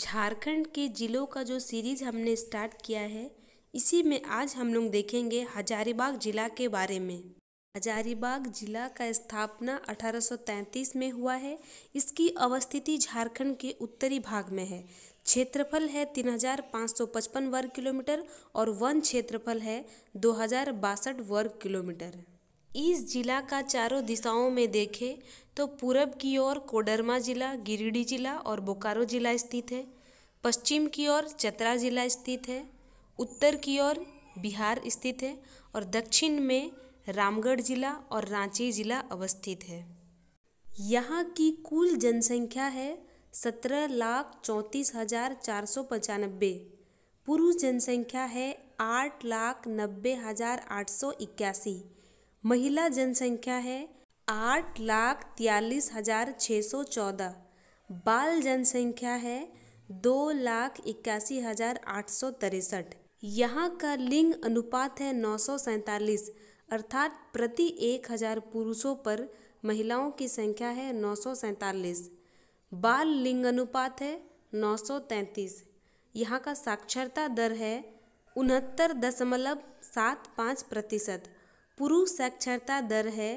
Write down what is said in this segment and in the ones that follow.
झारखंड के ज़िलों का जो सीरीज़ हमने स्टार्ट किया है इसी में आज हम लोग देखेंगे हजारीबाग ज़िला के बारे में हजारीबाग ज़िला का स्थापना 1833 में हुआ है इसकी अवस्थिति झारखंड के उत्तरी भाग में है क्षेत्रफल है 3,555 वर्ग किलोमीटर और वन क्षेत्रफल है दो वर्ग किलोमीटर इस जिला का चारों दिशाओं में देखें तो पूरब की ओर कोडरमा जिला गिरिडीह जिला और बोकारो जिला स्थित है पश्चिम की ओर चतरा जिला स्थित है उत्तर की ओर बिहार स्थित है और दक्षिण में रामगढ़ जिला और रांची जिला अवस्थित है यहाँ की कुल जनसंख्या है सत्रह लाख चौंतीस हजार चार सौ पचानबे पुरुष जनसंख्या है आठ लाख नब्बे हजार आठ सौ इक्यासी महिला जनसंख्या है आठ लाख तयलीस हज़ार छः सौ चौदह बाल जनसंख्या है दो लाख इक्यासी हज़ार आठ सौ तिरसठ यहाँ का लिंग अनुपात है नौ सौ सैंतालीस अर्थात प्रति एक हज़ार पुरुषों पर महिलाओं की संख्या है नौ सौ सैंतालीस बाल लिंग अनुपात है नौ सौ तैंतीस यहाँ का साक्षरता दर है उनहत्तर दशमलव सात पाँच प्रतिशत पुरुष साक्षरता दर है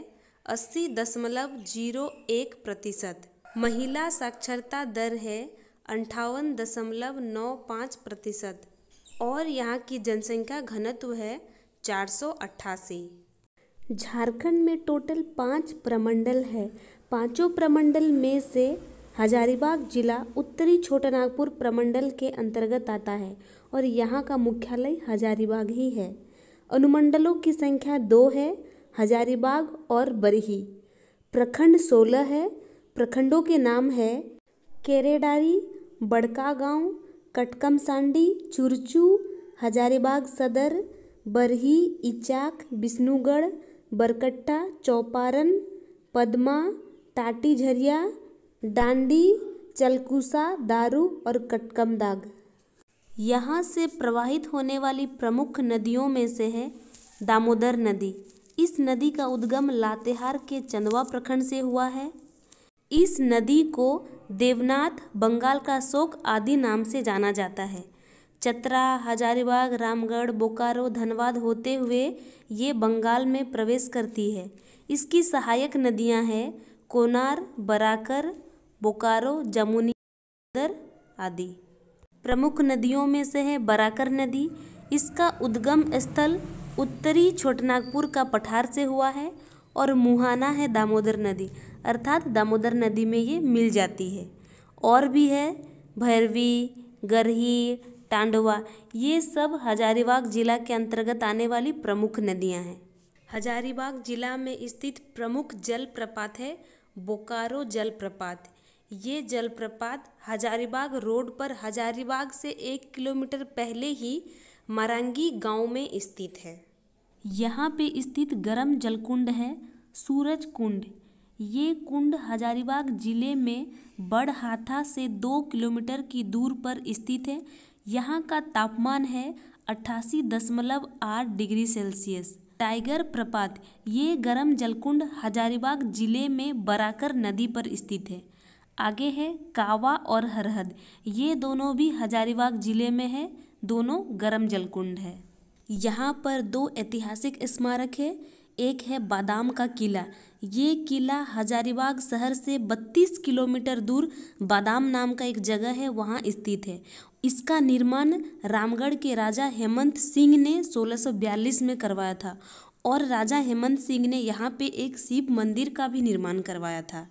अस्सी दशमलव जीरो एक प्रतिशत महिला साक्षरता दर है अंठावन दशमलव नौ पाँच प्रतिशत और यहाँ की जनसंख्या घनत्व है चार सौ अट्ठासी झारखंड में टोटल पाँच प्रमंडल है पाँचों प्रमंडल में से हजारीबाग जिला उत्तरी छोटानागपुर प्रमंडल के अंतर्गत आता है और यहाँ का मुख्यालय हजारीबाग ही है अनुमंडलों की संख्या दो है हजारीबाग और बरही प्रखंड सोलह है प्रखंडों के नाम है केरेडारी बड़का गांव कटकम सांडी चुरचू हजारीबाग सदर बरही इचाक बिष्णुगढ़ बरकट्टा चौपारन पदमा टाटी झरिया डांडी चलकुसा दारू और कटकमदाग यहाँ से प्रवाहित होने वाली प्रमुख नदियों में से है दामोदर नदी इस नदी का उद्गम लातेहार के चंदवा प्रखंड से हुआ है इस नदी को देवनाथ बंगाल का शोक आदि नाम से जाना जाता है चतरा हजारीबाग रामगढ़ बोकारो धनबाद होते हुए ये बंगाल में प्रवेश करती है इसकी सहायक नदियां हैं कोनार बराकर बोकारो जमुनी आदि प्रमुख नदियों में से है बराकर नदी इसका उद्गम स्थल उत्तरी छोटनागपुर का पठार से हुआ है और मुहाना है दामोदर नदी अर्थात दामोदर नदी में ये मिल जाती है और भी है भैरवी गरही टांडवा ये सब हजारीबाग जिला के अंतर्गत आने वाली प्रमुख नदियां हैं हजारीबाग जिला में स्थित प्रमुख जलप्रपात है बोकारो जलप्रपात ये जलप्रपात हजारीबाग रोड पर हजारीबाग से एक किलोमीटर पहले ही मरंगी गांव में स्थित है यहाँ पे स्थित गर्म जलकुंड है सूरज कुंड ये कुंड हजारीबाग जिले में बड़हाथा से दो किलोमीटर की दूर पर स्थित है यहाँ का तापमान है अट्ठासी दशमलव आठ डिग्री सेल्सियस टाइगर प्रपात ये गर्म जलकुंड हजारीबाग जिले में बराकर नदी पर स्थित है आगे है कावा और हरहद ये दोनों भी हजारीबाग जिले में है दोनों गर्म जलकुंड है यहाँ पर दो ऐतिहासिक स्मारक है एक है बादाम का किला ये किला हजारीबाग शहर से 32 किलोमीटर दूर बादाम नाम का एक जगह है वहाँ स्थित है इसका निर्माण रामगढ़ के राजा हेमंत सिंह ने 1642 में करवाया था और राजा हेमंत सिंह ने यहाँ पे एक शिव मंदिर का भी निर्माण करवाया था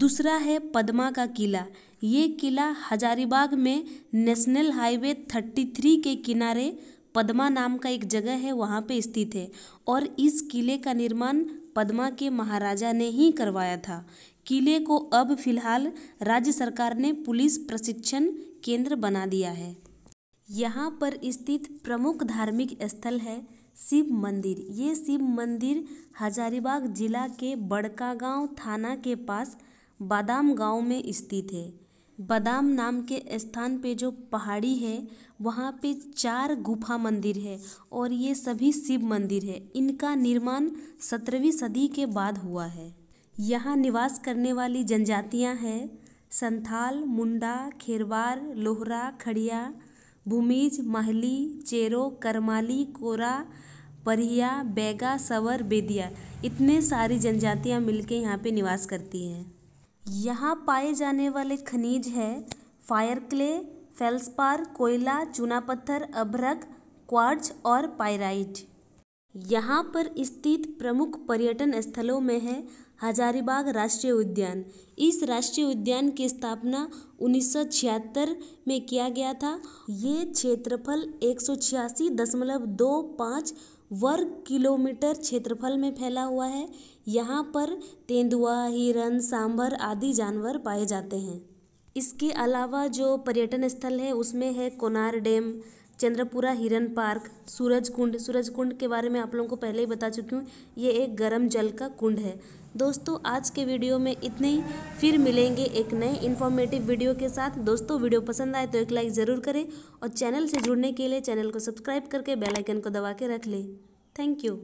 दूसरा है पदमा का किला ये किला हजारीबाग में नेशनल हाईवे थर्टी थ्री के किनारे पदमा नाम का एक जगह है वहाँ पे स्थित है और इस किले का निर्माण पदमा के महाराजा ने ही करवाया था किले को अब फिलहाल राज्य सरकार ने पुलिस प्रशिक्षण केंद्र बना दिया है यहाँ पर स्थित प्रमुख धार्मिक स्थल है शिव मंदिर ये शिव मंदिर हजारीबाग जिला के बड़कागांव थाना के पास बादाम गांव में स्थित है बादाम नाम के स्थान पे जो पहाड़ी है वहाँ पे चार गुफा मंदिर है और ये सभी शिव मंदिर है इनका निर्माण सत्रहवीं सदी के बाद हुआ है यहाँ निवास करने वाली जनजातियाँ हैं संथाल मुंडा खेरवार लोहरा खड़िया भूमिज महली चेरो करमाली कोरा परिया बैगा सवर बेदिया इतने सारी जनजातियाँ मिलके यहाँ पे निवास करती हैं यहाँ पाए जाने वाले खनिज है फायर क्ले फेल्सपार कोयला चूना पत्थर अभ्रक क्वार्ट्ज और पायराइट यहाँ पर स्थित प्रमुख पर्यटन स्थलों में है हजारीबाग राष्ट्रीय उद्यान इस राष्ट्रीय उद्यान की स्थापना 1976 में किया गया था ये क्षेत्रफल एक वर्ग किलोमीटर क्षेत्रफल में फैला हुआ है यहाँ पर तेंदुआ हिरन सांभर आदि जानवर पाए जाते हैं इसके अलावा जो पर्यटन स्थल है उसमें है कोनार डैम चंद्रपुरा हिरन पार्क सूरज कुंड सूरज कुंड के बारे में आप लोगों को पहले ही बता चुकी हूँ ये एक गर्म जल का कुंड है दोस्तों आज के वीडियो में इतने ही फिर मिलेंगे एक नए इन्फॉर्मेटिव वीडियो के साथ दोस्तों वीडियो पसंद आए तो एक लाइक ज़रूर करें और चैनल से जुड़ने के लिए चैनल को सब्सक्राइब करके बेल आइकन को दबा के रख लें थैंक यू